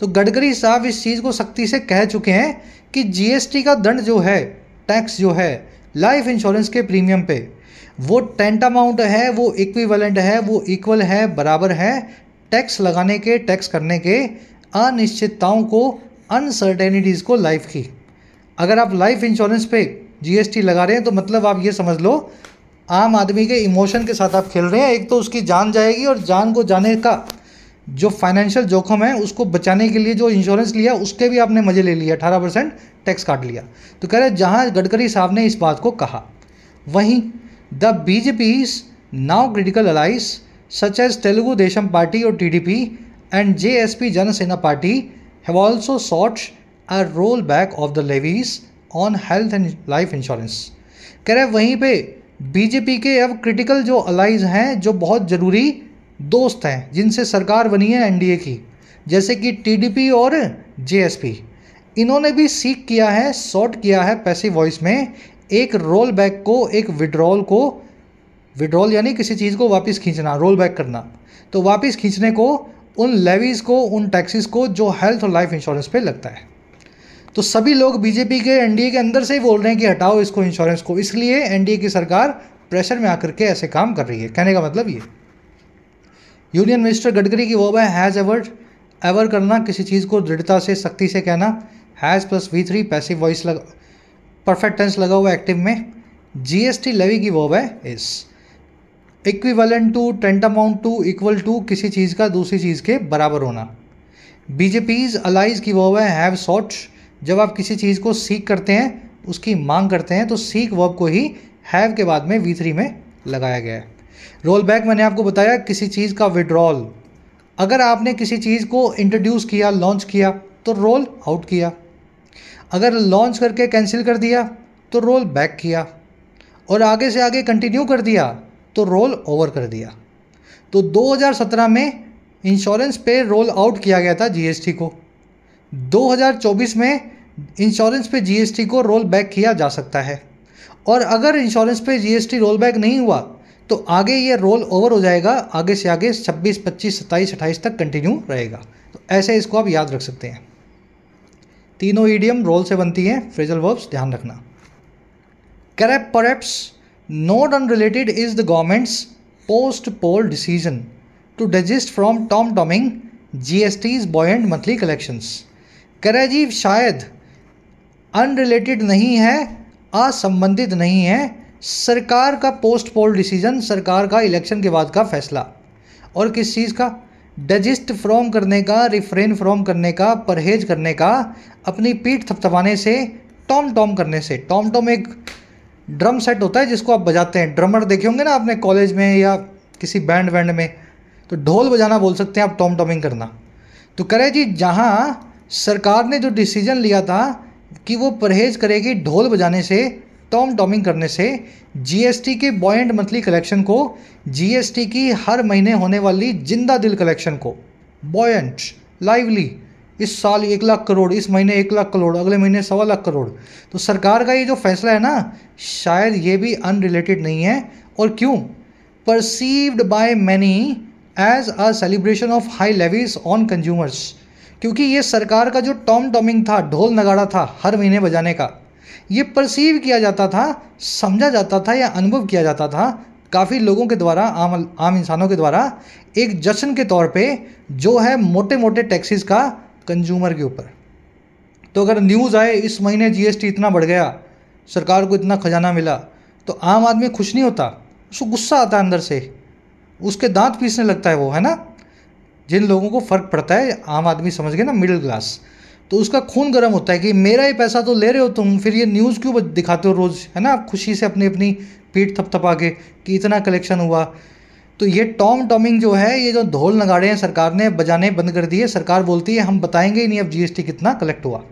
तो गडकरी साहब इस चीज़ को सख्ती से कह चुके हैं कि जीएसटी का दंड जो है टैक्स जो है लाइफ इंश्योरेंस के प्रीमियम पे वो टेंट अमाउंट है वो इक्विवेलेंट है वो इक्वल है बराबर है टैक्स लगाने के टैक्स करने के अनिश्चितताओं को अनसर्टेनिटीज़ को लाइफ की अगर आप लाइफ इंश्योरेंस पे जीएसटी लगा रहे हैं तो मतलब आप ये समझ लो आम आदमी के इमोशन के साथ आप खेल रहे हैं एक तो उसकी जान जाएगी और जान को जाने का जो फाइनेंशियल जोखम है उसको बचाने के लिए जो इंश्योरेंस लिया उसके भी आपने मज़े ले लिए अठारह परसेंट टैक्स काट लिया तो कह रहे जहाँ गडकरी साहब ने इस बात को कहा वहीं the BJP is now critical allies such as Telugu Desam party और TDP and JSP Janasena party have also sought a roll back of the levies on health and life insurance कह रहे वहीं पे बीजेपी के अब क्रिटिकल जो अलाइज हैं जो बहुत ज़रूरी दोस्त हैं जिनसे सरकार बनी है एनडीए की जैसे कि टीडीपी और जेएसपी इन्होंने भी सीख किया है शॉर्ट किया है पैसे वॉइस में एक रोल बैक को एक विड्रॉल को विड्रॉल यानी किसी चीज़ को वापस खींचना रोल बैक करना तो वापस खींचने को उन लेवीज़ को उन टैक्सेस को जो हेल्थ और लाइफ इंश्योरेंस पे लगता है तो सभी लोग बीजेपी के एनडीए के अंदर से ही बोल रहे हैं कि हटाओ इसको इंश्योरेंस को इसलिए एनडीए की सरकार प्रेशर में आकर के ऐसे काम कर रही है कहने का मतलब ये यूनियन मिनिस्टर गडकरी की वो है हैज़ एवर एवर करना किसी चीज़ को दृढ़ता से सख्ती से कहना has plus V three passive voice लगा परफेक्ट टेंस लगा हुआ एक्टिव में टी लेवी की वो है इस equivalent to tantamount to equal to किसी चीज़ का दूसरी चीज़ के बराबर होना बीजेपीज अलाइज की वर्ब है हैव सॉट जब आप किसी चीज़ को सीख करते हैं उसकी मांग करते हैं तो सीख वर्ब को ही हैव के बाद में वी थ्री में लगाया गया है रोल बैक मैंने आपको बताया किसी चीज़ का विड्रॉल अगर आपने किसी चीज़ को इंट्रोड्यूस किया लॉन्च किया तो रोल आउट किया अगर लॉन्च करके कैंसिल कर दिया तो रोल बैक किया और आगे से आगे कंटिन्यू कर दिया तो रोल ओवर कर दिया तो 2017 में इंश्योरेंस पे रोल आउट किया गया था जीएसटी को 2024 में इंश्योरेंस पे जीएसटी को रोल बैक किया जा सकता है और अगर इंश्योरेंस पे जीएसटी रोल बैक नहीं हुआ तो आगे ये रोल ओवर हो जाएगा आगे से आगे 26, 25, 27, 28 तक कंटिन्यू रहेगा तो ऐसे इसको आप याद रख सकते हैं तीनों ईडियम रोल से बनती हैं फ्रेजल वर्ब्स ध्यान रखना करेप perhaps not unrelated is the government's post poll decision to desist from tom tomming G S T's buoyant monthly collections करे जी शायद अनरिलेटेड नहीं है असंबंधित नहीं है सरकार का पोस्ट पोल डिसीजन सरकार का इलेक्शन के बाद का फैसला और किस चीज़ का डजिस्ट फ्रॉम करने का रिफ्रेन फ्रॉम करने का परहेज करने का अपनी पीठ थपथपाने से टॉम टॉम करने से टॉम टॉम एक ड्रम सेट होता है जिसको आप बजाते हैं ड्रमर देखे होंगे ना आपने कॉलेज में या किसी बैंड वैंड में तो ढोल बजाना बोल सकते हैं आप टॉम टॉमिंग करना तो करे जी जहाँ सरकार ने जो डिसीजन लिया था कि वो परहेज करेगी ढोल बजाने से टॉम डॉमिंग करने से जीएसटी के बॉयंड मंथली कलेक्शन को जीएसटी की हर महीने होने वाली जिंदा दिल कलेक्शन को बॉयंट लाइवली इस साल एक लाख करोड़ इस महीने एक लाख करोड़ अगले महीने सवा लाख करोड़ तो सरकार का ये जो फैसला है ना शायद ये भी अनरिलेटेड नहीं है और क्यों perceived by many as a celebration of high levies on consumers क्योंकि ये सरकार का जो टॉम टॉमिंग था ढोल नगाड़ा था हर महीने बजाने का ये परसीव किया जाता था समझा जाता था या अनुभव किया जाता था काफ़ी लोगों के द्वारा आम आम इंसानों के द्वारा एक जश्न के तौर पे जो है मोटे मोटे टैक्सीज का कंज्यूमर के ऊपर तो अगर न्यूज़ आए इस महीने जीएसटी इतना बढ़ गया सरकार को इतना खजाना मिला तो आम आदमी खुश नहीं होता उसको गुस्सा आता है अंदर से उसके दांत पीसने लगता है वो है ना जिन लोगों को फ़र्क पड़ता है आम आदमी समझ गए ना मिडिल क्लास तो उसका खून गर्म होता है कि मेरा ही पैसा तो ले रहे हो तुम फिर ये न्यूज़ क्यों दिखाते हो रोज़ है ना खुशी से अपनी अपनी पीठ थपथपा के कि इतना कलेक्शन हुआ तो ये टॉम टॉमिंग जो है ये जो ढोल नगाड़े हैं सरकार ने बजाने बंद कर दिए सरकार बोलती है हम बताएंगे ही नहीं अब जीएसटी कितना कलेक्ट हुआ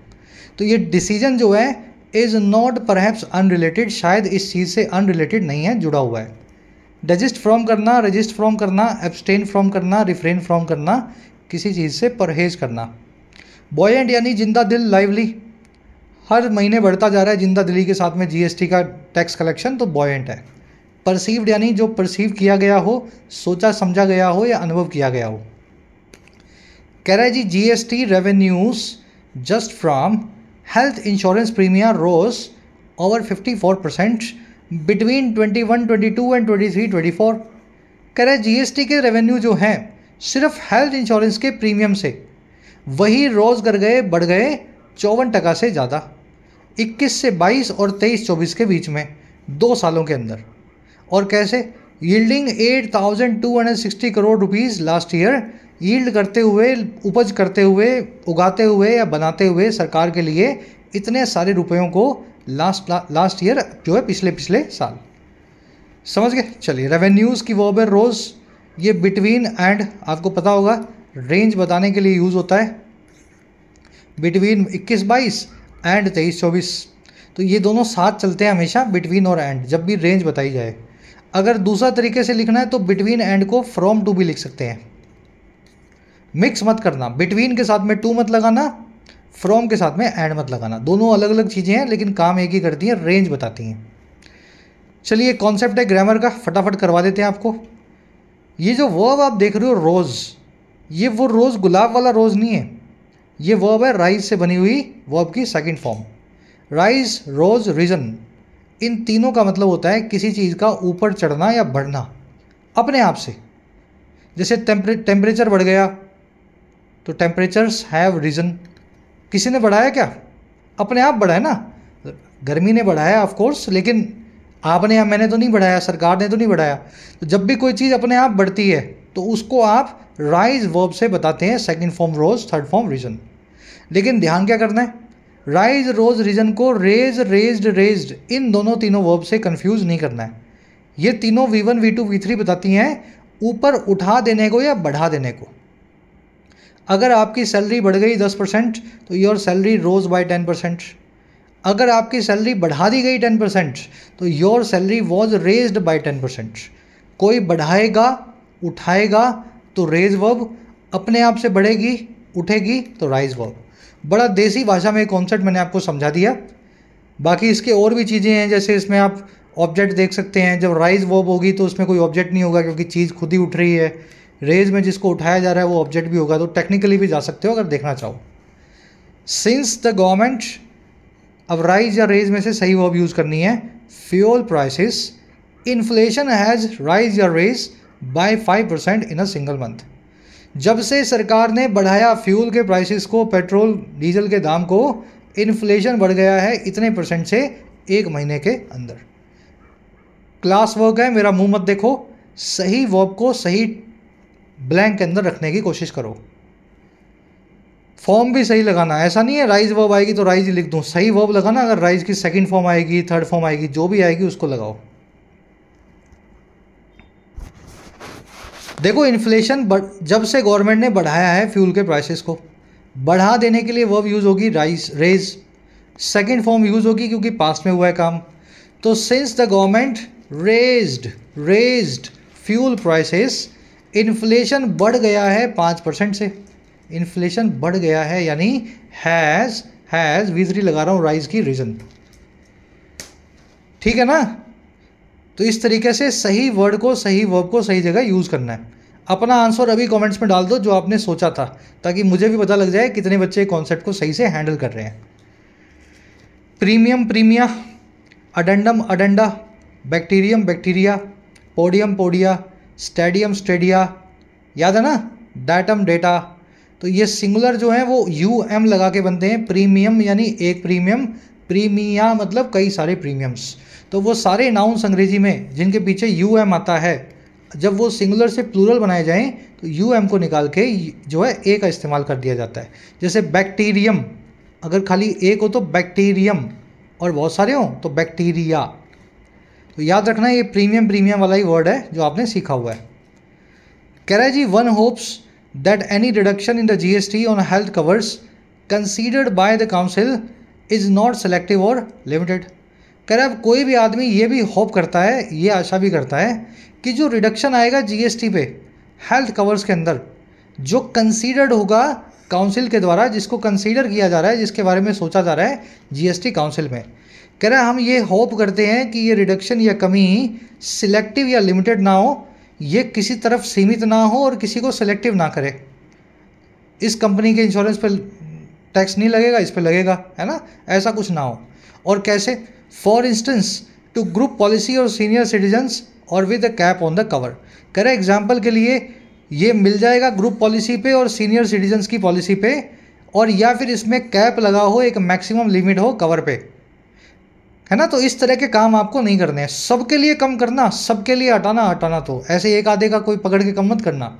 तो ये डिसीजन जो है इज़ नॉट परहैप्स अनरिलेटेड शायद इस चीज़ से अनरिलेटेड नहीं है जुड़ा हुआ है डजिस्ट फ्रॉम करना रजिस्ट फ्रॉम करना एब्सटेन फ्रॉम करना रिफ्रेन फ्रॉम करना किसी चीज़ से परहेज करना बॉयेंट यानी जिंदा दिल लाइवली हर महीने बढ़ता जा रहा है जिंदा दिल्ली के साथ में जीएसटी का टैक्स कलेक्शन तो बॉयेंट है परसीव्ड यानी जो परसीव किया गया हो सोचा समझा गया हो या अनुभव किया गया हो कह रहा है जी GST revenues just from health insurance premium rose over 54 percent between 21, 22 and 23, 24 कह रहे टी के रेवेन्यू जो हैं सिर्फ हेल्थ इंश्योरेंस के प्रीमियम से वही रोज कर गए बढ़ गए चौवन टका से ज़्यादा 21 से 22 और 23 24 के बीच में दो सालों के अंदर और कैसे yielding 8,260 crore rupees last year yield करते हुए उपज करते हुए उगाते हुए या बनाते हुए सरकार के लिए इतने सारे रुपयों को लास्ट ला, लास्ट ईयर जो है पिछले पिछले साल समझ गए चलिए रेवेन्यूज़ की वो रोज़ ये बिटवीन एंड आपको पता होगा रेंज बताने के लिए यूज़ होता है बिटवीन इक्कीस बाईस एंड तेईस चौबीस तो ये दोनों साथ चलते हैं हमेशा बिटवीन और एंड जब भी रेंज बताई जाए अगर दूसरा तरीके से लिखना है तो बिटवीन एंड को फ्रॉम टू भी लिख सकते हैं मिक्स मत करना बिटवीन के साथ में टू मत लगाना फ्रॉम के साथ में एंड मत लगाना दोनों अलग अलग चीज़ें हैं लेकिन काम एक ही करती हैं रेंज बताती हैं चलिए कॉन्सेप्ट है ग्रामर का फटाफट करवा देते हैं आपको ये जो वर्ब आप देख रहे हो रोज़ ये वो रोज़ गुलाब वाला रोज़ नहीं है ये वर्ब है राइज से बनी हुई वर्ब की second form rise rose risen इन तीनों का मतलब होता है किसी चीज़ का ऊपर चढ़ना या बढ़ना अपने आप से जैसे टेम्परेचर बढ़ गया तो टेम्परेचर्स हैव रीजन किसी ने बढ़ाया क्या अपने आप बढ़ाया ना गर्मी ने बढ़ाया ऑफ कोर्स लेकिन आपने या मैंने तो नहीं बढ़ाया सरकार ने तो नहीं बढ़ाया तो जब भी कोई चीज़ अपने आप बढ़ती है तो उसको आप राइज वर्ब से बताते हैं second form rose third form risen लेकिन ध्यान क्या करना है राइज रोज रीजन को रेज रेज्ड रेज्ड इन दोनों तीनों वर्ब से कंफ्यूज नहीं करना है ये तीनों V one V two V three बताती हैं ऊपर उठा देने को या बढ़ा देने को अगर आपकी सैलरी बढ़ गई दस परसेंट तो your salary rose by ten percent अगर आपकी सैलरी बढ़ा दी गई टेन परसेंट तो your salary was raised by ten percent कोई बढ़ाएगा उठाएगा तो रेज वर्ब अपने आप से बढ़ेगी उठेगी तो राइज वर्ब बड़ा देसी भाषा में कॉन्सेप्ट मैंने आपको समझा दिया बाकी इसके और भी चीज़ें हैं जैसे इसमें आप ऑब्जेक्ट देख सकते हैं जब राइज वर्ब होगी तो उसमें कोई ऑब्जेक्ट नहीं होगा क्योंकि चीज़ खुद ही उठ रही है रेज में जिसको उठाया जा रहा है वो ऑब्जेक्ट भी होगा तो टेक्निकली भी जा सकते हो अगर देखना चाहो सिंस द गवर्नमेंट अब राइज या रेज में से सही वर्ब यूज़ करनी है fuel prices inflation has rise या raise by five percent in a single month जब से सरकार ने बढ़ाया फ्यूल के प्राइसेस को पेट्रोल डीजल के दाम को इन्फ्लेशन बढ़ गया है इतने परसेंट से एक महीने के अंदर क्लास वर्क है मेरा मुंह मत देखो सही वर्ब को सही ब्लैंक के अंदर रखने की कोशिश करो फॉर्म भी सही लगाना ऐसा नहीं है राइज वर्ब आएगी तो राइज ही लिख दूँ सही वर्ब लगाना अगर राइज की सेकंड फॉर्म आएगी थर्ड फॉर्म आएगी जो भी आएगी उसको लगाओ देखो इन्फ्लेशन जब से गवर्नमेंट ने बढ़ाया है फ्यूल के प्राइसेस को बढ़ा देने के लिए वर्ब यूज़ होगी rise raise second form use होगी क्योंकि पास्ट में हुआ है काम तो since the government raised raised fuel prices inflation बढ़ गया है पाँच परसेंट से इन्फ्लेशन बढ़ गया है यानी हैज़ हैज़ विजरी लगा रहा हूँ राइज की रीज़न ठीक है ना तो इस तरीके से सही वर्ड को सही वर्ब को सही जगह यूज़ करना है अपना आंसर अभी कमेंट्स में डाल दो जो आपने सोचा था ताकि मुझे भी पता लग जाए कितने बच्चे कॉन्सेप्ट को सही से हैंडल कर रहे हैं premium premia addendum addenda bacterium bacteria podium podia stadium stadia याद है ना डाटम डेटा तो ये सिंगुलर जो है वो यू एम लगा के बनते हैं प्रीमियम यानी एक प्रीमियम प्रीमिया मतलब कई सारे प्रीमियम्स तो वो सारे नाउन्स अंग्रेजी में जिनके पीछे यू एम आता है जब वो सिंगुलर से प्लूरल बनाए जाएं तो यू एम को निकाल के जो है ए का इस्तेमाल कर दिया जाता है जैसे बैक्टीरियम अगर खाली एक हो तो बैक्टीरियम और बहुत सारे हों तो बैक्टीरिया तो याद रखना ये प्रीमियम प्रीमियम वाला ही वर्ड है जो आपने सीखा हुआ है कह रहा है जी one hopes any deduction in the G S T on health covers considered by the council is not selective और लिमिटेड कह रहे अब कोई भी आदमी ये भी होप करता है ये आशा भी करता है कि जो रिडक्शन आएगा जीएसटी पे हेल्थ कवर्स के अंदर जो कंसीडर्ड होगा काउंसिल के द्वारा जिसको कंसीडर किया जा रहा है जिसके बारे में सोचा जा रहा है जीएसटी काउंसिल में कह रहे हम ये होप करते हैं कि ये रिडक्शन या कमी सिलेक्टिव या लिमिटेड ना हो ये किसी तरफ सीमित ना हो और किसी को सिलेक्टिव ना करे इस कंपनी के इंश्योरेंस पर टैक्स नहीं लगेगा इस पर लगेगा है ना ऐसा कुछ ना हो और कैसे for instance to group policy और सीनियर सिटीजन्स और with a cap on the cover करे एग्जाम्पल के लिए ये मिल जाएगा ग्रुप पॉलिसी पे और सीनियर सिटीजन्स की पॉलिसी पे और या फिर इसमें कैप लगा हो एक मैक्सिमम लिमिट हो कवर पे है ना तो इस तरह के काम आपको नहीं करने हैं सबके लिए कम करना सबके लिए हटाना हटाना तो ऐसे एक आधे का कोई पकड़ के कम मत करना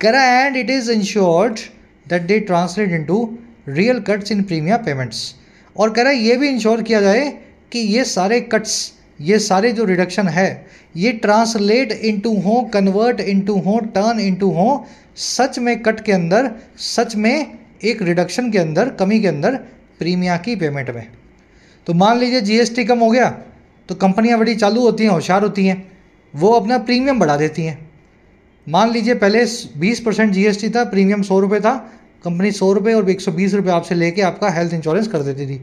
करा and it is ensured that they translate into real cuts in premium payments और कह रहा है ये भी इंश्योर किया जाए कि ये सारे कट्स ये सारे जो रिडक्शन है ये ट्रांसलेट इनटू हो कन्वर्ट इनटू हो टर्न इनटू हो सच में कट के अंदर सच में एक रिडक्शन के अंदर कमी के अंदर प्रीमिया की पेमेंट में तो मान लीजिए जीएसटी कम हो गया तो कंपनियां बड़ी चालू होती हैं होशियार होती हैं वो अपना प्रीमियम बढ़ा देती हैं मान लीजिए पहले 20 परसेंट जी था प्रीमियम सौ रुपये था कंपनी सौ रुपये और एक सौ बीस रुपये आपसे लेके आपका हेल्थ इंश्योरेंस कर देती थी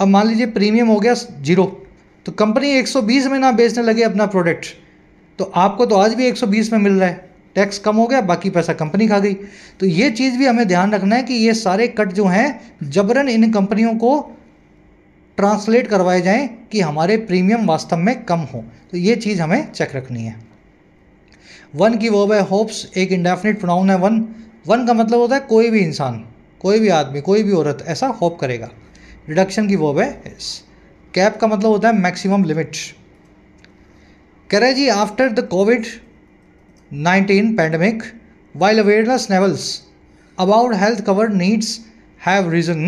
अब मान लीजिए प्रीमियम हो गया जीरो तो कंपनी 120 में ना बेचने लगे अपना प्रोडक्ट तो आपको तो आज भी 120 में मिल रहा है टैक्स कम हो गया बाकी पैसा कंपनी खा गई तो ये चीज़ भी हमें ध्यान रखना है कि ये सारे कट जो हैं जबरन इन कंपनियों को ट्रांसलेट करवाए जाएं कि हमारे प्रीमियम वास्तव में कम हो तो ये चीज़ हमें चेक रखनी है वन की वो है होप्स एक इंडेफिनिट प्रोनाउन है वन वन का मतलब होता है कोई भी इंसान कोई भी आदमी कोई भी औरत ऐसा होप करेगा रिडक्शन की वर्ब है इस कैप का मतलब होता है मैक्सिमम लिमिट कह रहे जी after the COVID nineteen pandemic while awareness levels about health cover needs have risen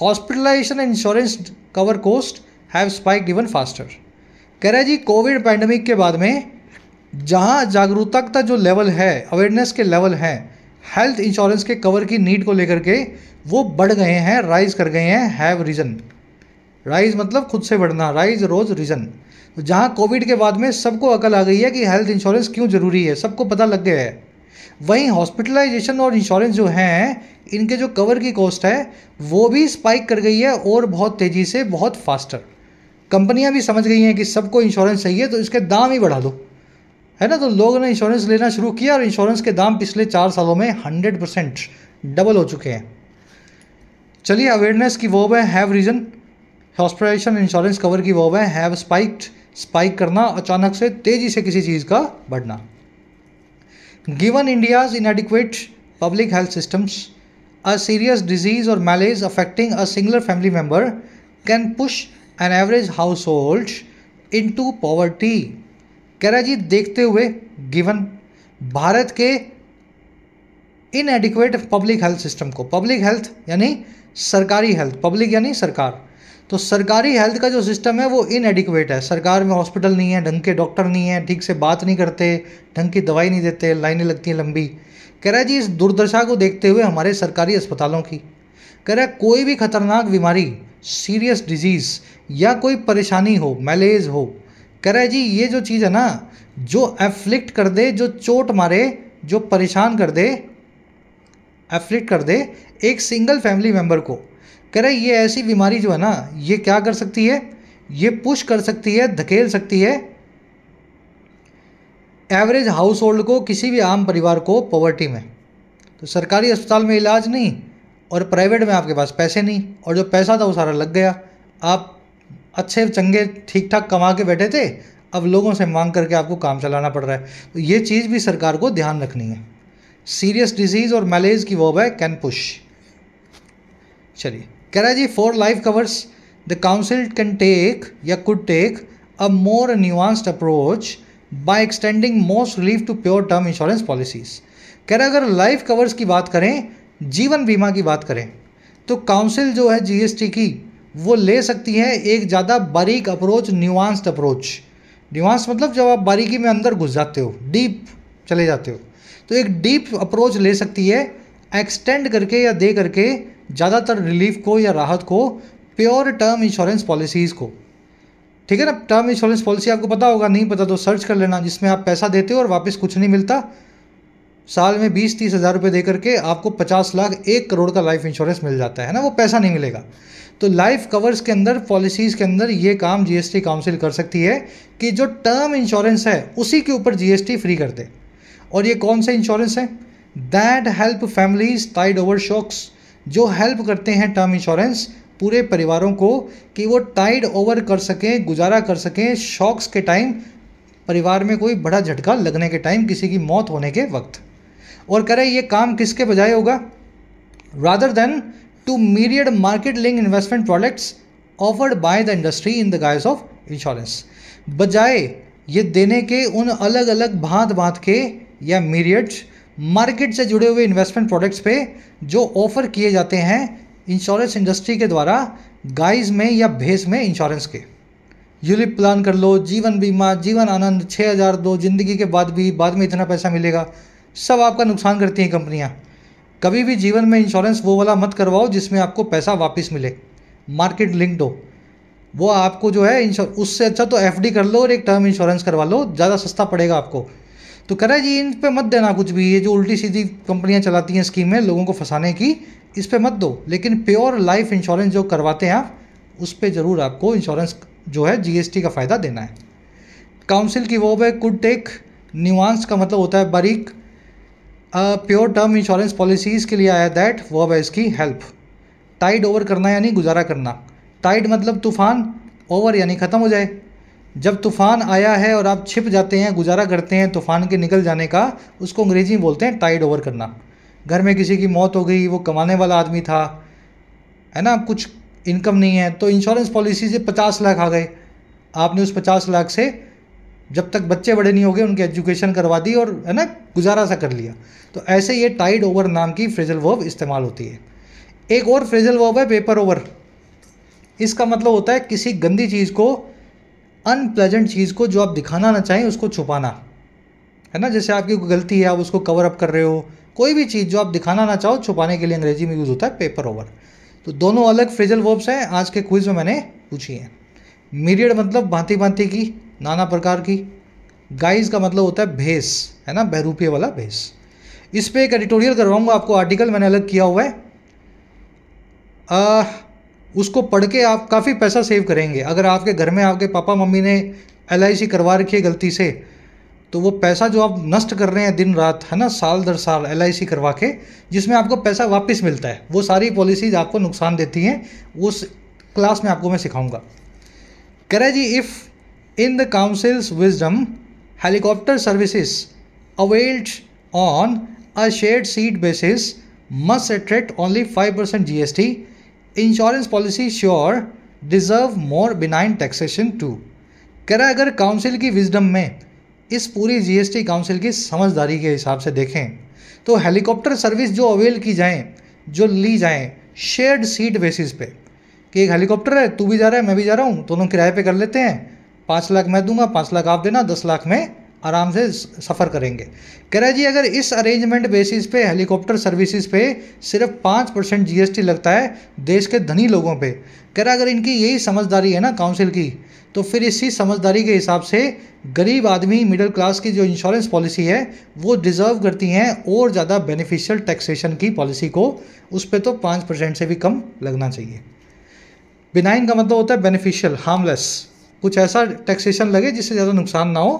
hospitalisation insurance cover costs have spiked even faster कह रहे जी कोविड पैंडमिक के बाद में जहाँ जागरूकता का जो लेवल है अवेयरनेस के लेवल हैं हेल्थ इंश्योरेंस के कवर की नीड को लेकर के वो बढ़ गए हैं राइज कर गए हैं हैव रीजन राइज मतलब खुद से बढ़ना राइज रोज रीजन तो जहाँ कोविड के बाद में सबको अकल आ गई है कि हेल्थ इंश्योरेंस क्यों ज़रूरी है सबको पता लग गया है वहीं हॉस्पिटलाइजेशन और इंश्योरेंस जो हैं इनके जो कवर की कॉस्ट है वो भी स्पाइक कर गई है और बहुत तेज़ी से बहुत फास्टर कंपनियां भी समझ गई हैं कि सबको इंश्योरेंस चाहिए तो इसके दाम ही बढ़ा दो है ना तो लोगों ने इंश्योरेंस लेना शुरू किया और इंश्योरेंस के दाम पिछले चार सालों में हंड्रेड परसेंट डबल हो चुके हैं चलिए अवेयरनेस की वो है have risen hospitalisation insurance cover की वो है हैव स्पाइक्ड स्पाइक करना अचानक से तेजी से किसी चीज़ का बढ़ना given India's inadequate public health systems a serious disease or malaise affecting a singular family member can push an average household into poverty जी देखते हुए गिवन भारत के इनएडिकुएट पब्लिक हेल्थ सिस्टम को public health यानी सरकारी health public यानी सरकार तो सरकारी हेल्थ का जो सिस्टम है वो इनएडिकुएट है सरकार में हॉस्पिटल नहीं है ढंग के डॉक्टर नहीं है ठीक से बात नहीं करते ढंग की दवाई नहीं देते लाइनें लगती हैं लंबी कह रहा है जी इस दुर्दशा को देखते हुए हमारे सरकारी अस्पतालों की कह रहा है कोई भी खतरनाक बीमारी सीरियस डिजीज़ या कोई परेशानी हो मैलेज हो कह रहा है जी ये जो चीज़ है ना जो एफ्लिक्ट कर दे जो चोट मारे जो परेशान कर दे एफ्लिक्ट कर दे एक सिंगल फैमिली मेम्बर को कह रहा है ये ऐसी बीमारी जो है ना ये क्या कर सकती है ये पुश कर सकती है धकेल सकती है एवरेज हाउस होल्ड को किसी भी आम परिवार को पॉवर्टी में तो सरकारी अस्पताल में इलाज नहीं और प्राइवेट में आपके पास पैसे नहीं और जो पैसा था वो सारा लग गया आप अच्छे चंगे ठीक ठाक कमा के बैठे थे अब लोगों से मांग करके आपको काम चलाना पड़ रहा है तो ये चीज़ भी सरकार को ध्यान रखनी है सीरियस डिजीज़ और मैलेज की वॉब है कैन पुश चलिए कह रहा है जी for life covers the council can take या could take a more nuanced approach by extending most relief to pure term insurance policies कह रहा है अगर लाइफ कवर्स की बात करें जीवन बीमा की बात करें तो काउंसिल जो है जीएसटी की वो ले सकती है एक ज़्यादा बारीक अप्रोच न्यूआंस्ड अप्रोच न्यूआंस मतलब जब आप बारीकी में अंदर घुस जाते हो डीप चले जाते हो तो एक डीप अप्रोच ले सकती है एक्सटेंड करके या दे करके ज़्यादातर रिलीफ को या राहत को प्योर टर्म इंश्योरेंस पॉलिसीज़ को ठीक है ना टर्म इंश्योरेंस पॉलिसी आपको पता होगा नहीं पता तो सर्च कर लेना जिसमें आप पैसा देते हो और वापस कुछ नहीं मिलता साल में बीस तीस हज़ार रुपये दे करके आपको पचास लाख एक करोड़ का लाइफ इंश्योरेंस मिल जाता है ना वो पैसा नहीं मिलेगा तो लाइफ कवर्स के अंदर पॉलिसीज़ के अंदर ये काम जीएसटी काउंसिल कर सकती है कि जो टर्म इंश्योरेंस है उसी के ऊपर जीएसटी फ्री कर दे और ये कौन से इंश्योरेंस है that help families tide over shocks जो हेल्प करते हैं टर्म इंश्योरेंस पूरे परिवारों को कि वो टाइड ओवर कर सकें गुजारा कर सकें शॉक्स के टाइम परिवार में कोई बड़ा झटका लगने के टाइम किसी की मौत होने के वक्त और करें ये काम किसके बजाय होगा rather than to myriad market linked investment products offered by the industry in the guise of insurance बजाय ये देने के उन अलग अलग भांत भांत के या myriads मार्केट से जुड़े हुए इन्वेस्टमेंट प्रोडक्ट्स पे जो ऑफर किए जाते हैं इंश्योरेंस इंडस्ट्री के द्वारा गाइज में या भेस में इंश्योरेंस के यूलिप प्लान कर लो जीवन बीमा जीवन आनंद छः हज़ार दो जिंदगी के बाद भी बाद में इतना पैसा मिलेगा सब आपका नुकसान करती हैं कंपनियाँ कभी भी जीवन में इंश्योरेंस वो वाला मत करवाओ जिसमें आपको पैसा वापस मिले मार्केट लिंक्ड हो वो आपको जो है उससे अच्छा तो एफ कर लो और एक टर्म इंश्योरेंस करवा लो ज़्यादा सस्ता पड़ेगा आपको तो कह जी इन पर मत देना कुछ भी ये जो उल्टी सीधी कंपनियाँ चलाती हैं स्कीमें लोगों को फंसाने की इस पर मत दो लेकिन प्योर लाइफ इंश्योरेंस जो करवाते हैं आप उस पर ज़रूर आपको इंश्योरेंस जो है जी का फ़ायदा देना है काउंसिल की वो है कुड टेक न्यूआंस का मतलब होता है बारीक प्योर टर्म इंश्योरेंस पॉलिसीज़ के लिए आया दैट वो है इसकी हेल्प टाइड ओवर करना यानी गुजारा करना टाइड मतलब तूफान ओवर यानी ख़त्म हो जाए जब तूफान आया है और आप छिप जाते हैं गुजारा करते हैं तूफान के निकल जाने का उसको अंग्रेजी में बोलते हैं टाइड ओवर करना घर में किसी की मौत हो गई वो कमाने वाला आदमी था है ना कुछ इनकम नहीं है तो इंश्योरेंस पॉलिसी से पचास लाख आ गए आपने उस पचास लाख से जब तक बच्चे बड़े नहीं हो गए उनकी एजुकेशन करवा दी और है ना गुजारा सा कर लिया तो ऐसे ये टाइड ओवर नाम की फ्रेजल वर्ब इस्तेमाल होती है एक और फ्रेजल वर्ब है पेपर ओवर इसका मतलब होता है किसी गंदी चीज़ को अनप्लेजेंट चीज़ को जो आप दिखाना ना चाहें उसको छुपाना है ना जैसे आपकी गलती है आप उसको कवर अप कर रहे हो कोई भी चीज़ जो आप दिखाना ना चाहो छुपाने के लिए अंग्रेजी में यूज़ होता है पेपर ओवर तो दोनों अलग फ्रेजल वर्ब्स हैं आज के क्विज में मैंने पूछी हैं मीरियड मतलब भांति भांति की नाना प्रकार की गाइस का मतलब होता है भेस है ना बहरूपिया वाला भेस इस पर एक एडिटोरियल करवाऊंगा आपको आर्टिकल मैंने अलग किया हुआ है आ, उसको पढ़ के आप काफ़ी पैसा सेव करेंगे अगर आपके घर में आपके पापा मम्मी ने एल करवा रखी है गलती से तो वो पैसा जो आप नष्ट कर रहे हैं दिन रात है ना साल दर साल एल करवा के जिसमें आपको पैसा वापस मिलता है वो सारी पॉलिसीज आपको नुकसान देती हैं उस क्लास में आपको मैं सिखाऊंगा कह जी if in the Council's wisdom, helicopter services availed on a shared seat basis must attract only 5% GST. Insurance policy sure deserve more benign taxation to कह रहा अगर काउंसिल की विजडम में इस पूरी जीएसटी काउंसिल की समझदारी के हिसाब से देखें तो हेलीकॉप्टर सर्विस जो अवेल की जाएँ जो ली जाएँ शेयर्ड सीट बेसिस पे कि एक हेलीकॉप्टर है तू भी जा रहा है मैं भी जा रहा हूँ दोनों किराए पे कर लेते हैं पाँच लाख मैं दूंगा पाँच लाख आप देना दस लाख में आराम से सफ़र करेंगे कह रहे जी अगर इस अरेंजमेंट बेसिस पे हेलीकॉप्टर सर्विसेज पे सिर्फ पाँच परसेंट जी लगता है देश के धनी लोगों पे कह रहा है अगर इनकी यही समझदारी है ना काउंसिल की तो फिर इसी समझदारी के हिसाब से गरीब आदमी मिडिल क्लास की जो इंश्योरेंस पॉलिसी है वो डिज़र्व करती हैं और ज़्यादा बेनिफिशियल टैक्सेशन की पॉलिसी को उस पर तो पाँच परसेंट से भी कम लगना चाहिए बिनाइन का मतलब होता है बेनिफिशियल हार्मलेस कुछ ऐसा टैक्सेशन लगे जिससे ज़्यादा नुकसान ना हो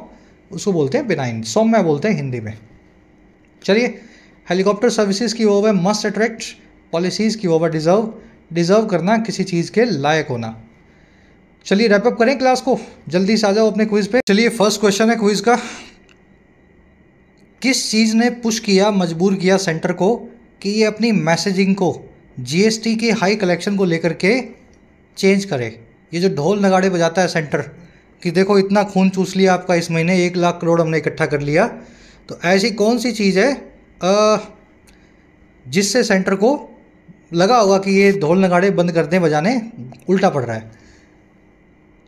उसको बोलते हैं बिनाइन सौम्य बोलते हैं हिंदी में चलिए हेलीकॉप्टर सर्विसेज की ओवर है मस्ट अट्रैक्ट पॉलिसीज़ की वो डिज़र्व डिज़र्व करना किसी चीज़ के लायक होना चलिए रैपअप करें क्लास को जल्दी से आ जाओ अपने क्विज़ पे चलिए फर्स्ट क्वेश्चन है क्विज़ का किस चीज़ ने पुश किया मजबूर किया सेंटर को कि ये अपनी मैसेजिंग को जीएसटी के हाई कलेक्शन को लेकर के चेंज करे ये जो ढोल नगाड़े बजाता है सेंटर कि देखो इतना खून चूस लिया आपका इस महीने एक लाख करोड़ हमने इकट्ठा कर लिया तो ऐसी कौन सी चीज़ है जिससे सेंटर को लगा होगा कि ये ढोल नगाड़े बंद कर दें बजाने उल्टा पड़ रहा है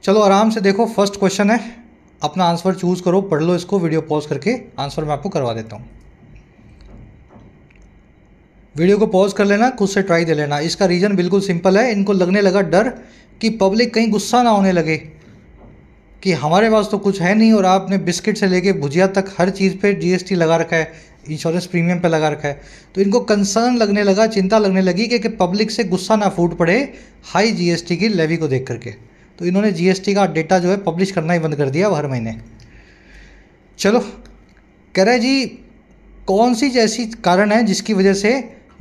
चलो आराम से देखो फर्स्ट क्वेश्चन है अपना आंसर चूज़ करो पढ़ लो इसको वीडियो पॉज करके आंसर मैं आपको करवा देता हूँ वीडियो को पॉज कर लेना खुद से ट्राई दे लेना इसका रीज़न बिल्कुल सिंपल है इनको लगने लगा डर कि पब्लिक कहीं गुस्सा ना होने लगे कि हमारे पास तो कुछ है नहीं और आपने बिस्किट से लेके भुजिया तक हर चीज़ पे जीएसटी लगा रखा है इंश्योरेंस प्रीमियम पे लगा रखा है तो इनको कंसर्न लगने लगा चिंता लगने लगी कि, कि पब्लिक से गुस्सा ना फूट पड़े हाई जीएसटी की लेवी को देख करके तो इन्होंने जीएसटी का डेटा जो है पब्लिश करना ही बंद कर दिया हर महीने चलो कह रहे जी कौन सी जैसी कारण है जिसकी वजह से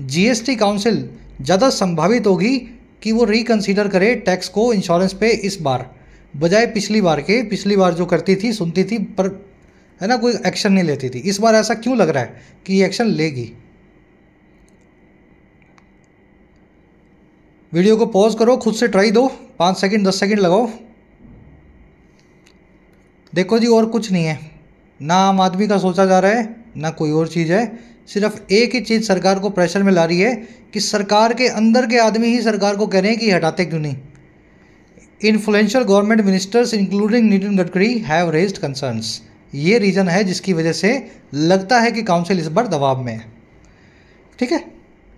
जीएसटी काउंसिल ज़्यादा संभावित होगी कि वो रिकन्सिडर करे टैक्स को इंश्योरेंस पे इस बार बजाय पिछली बार के पिछली बार जो करती थी सुनती थी पर है ना कोई एक्शन नहीं लेती थी इस बार ऐसा क्यों लग रहा है कि एक्शन लेगी वीडियो को पॉज करो खुद से ट्राई दो पाँच सेकंड दस सेकंड लगाओ देखो जी और कुछ नहीं है ना आम आदमी का सोचा जा रहा है ना कोई और चीज़ है सिर्फ एक ही चीज़ सरकार को प्रेशर में ला रही है कि सरकार के अंदर के आदमी ही सरकार को कह रहे हैं कि हटाते क्यों नहीं influential government ministers including Nitin Gadkari have raise concerns ये रीज़न है जिसकी वजह से लगता है कि काउंसिल इस बार दबाव में है ठीक है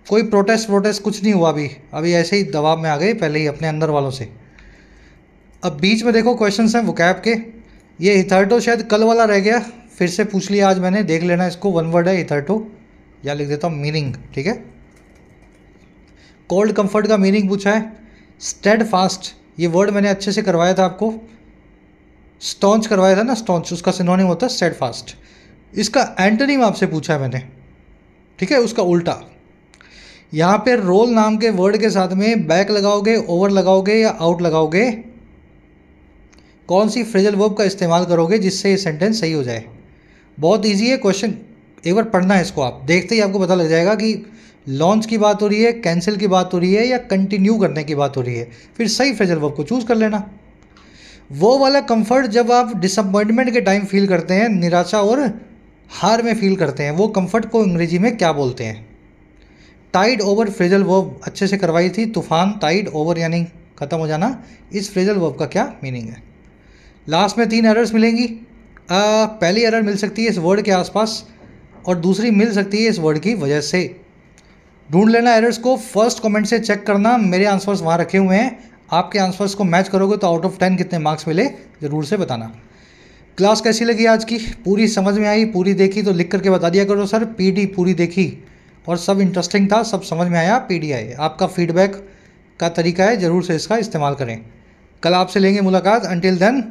कोई प्रोटेस्ट प्रोटेस्ट कुछ नहीं हुआ अभी अभी ऐसे ही दबाव में आ गए पहले ही अपने अंदर वालों से अब बीच में देखो क्वेश्चन हैं वुकैब के ये हिथर्टो शायद कल वाला रह गया फिर से पूछ लिया आज मैंने देख लेना इसको वन वर्ड है हिथर्टो या लिख देता हूँ मीनिंग ठीक है कोल्ड कंफर्ट का मीनिंग पूछा है स्टेड फास्ट ये वर्ड मैंने अच्छे से करवाया था आपको स्टॉन्च करवाया था ना स्टॉन्च उसका सिनोनिम होता है स्टेड फास्ट इसका एंटोनिम आपसे पूछा है मैंने ठीक है उसका उल्टा यहाँ पे रोल नाम के वर्ड के साथ में बैक लगाओगे ओवर लगाओगे या आउट लगाओगे कौन सी फ्रेजल वर्ब का इस्तेमाल करोगे जिससे ये सेंटेंस सही हो जाए बहुत इजी है क्वेश्चन एक बार पढ़ना है इसको आप देखते ही आपको पता लग जाएगा कि लॉन्च की बात हो रही है कैंसिल की बात हो रही है या कंटिन्यू करने की बात हो रही है फिर सही फ्रेजल वर्ब को चूज़ कर लेना वो वाला कंफर्ट जब आप डिसअपॉइंटमेंट के टाइम फील करते हैं निराशा और हार में फील करते हैं वो कंफर्ट को अंग्रेजी में क्या बोलते हैं टाइड ओवर फ्रेजल वर्ब अच्छे से करवाई थी तूफान टाइड ओवर यानी ख़त्म हो जाना इस फ्रेजल वर्ब का क्या मीनिंग है लास्ट में तीन एरर्स मिलेंगी आ, पहली एरर मिल सकती है इस वर्ड के आसपास और दूसरी मिल सकती है इस वर्ड की वजह से ढूंढ लेना एरर्स को फर्स्ट कमेंट से चेक करना मेरे आंसर्स वहाँ रखे हुए हैं आपके आंसर्स को मैच करोगे तो आउट ऑफ टेन कितने मार्क्स मिले ज़रूर से बताना क्लास कैसी लगी आज की पूरी समझ में आई पूरी देखी तो लिख करके बता दिया करो सर पी पूरी देखी और सब इंटरेस्टिंग था सब समझ में आया पी डी आपका फीडबैक का तरीका है ज़रूर से इसका इस्तेमाल करें कल आपसे लेंगे मुलाकात अंटिल देन